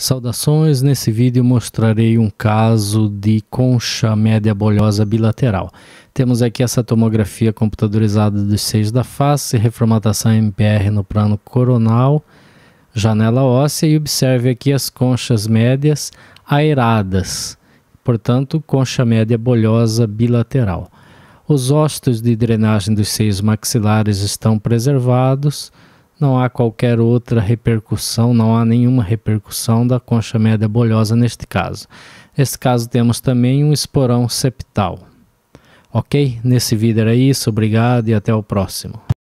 Saudações, nesse vídeo mostrarei um caso de concha média bolhosa bilateral. Temos aqui essa tomografia computadorizada dos seios da face, reformatação MPR no plano coronal, janela óssea e observe aqui as conchas médias aeradas, portanto concha média bolhosa bilateral. Os ostos de drenagem dos seios maxilares estão preservados, não há qualquer outra repercussão, não há nenhuma repercussão da concha média bolhosa neste caso. Neste caso temos também um esporão septal. Ok? Nesse vídeo era isso, obrigado e até o próximo.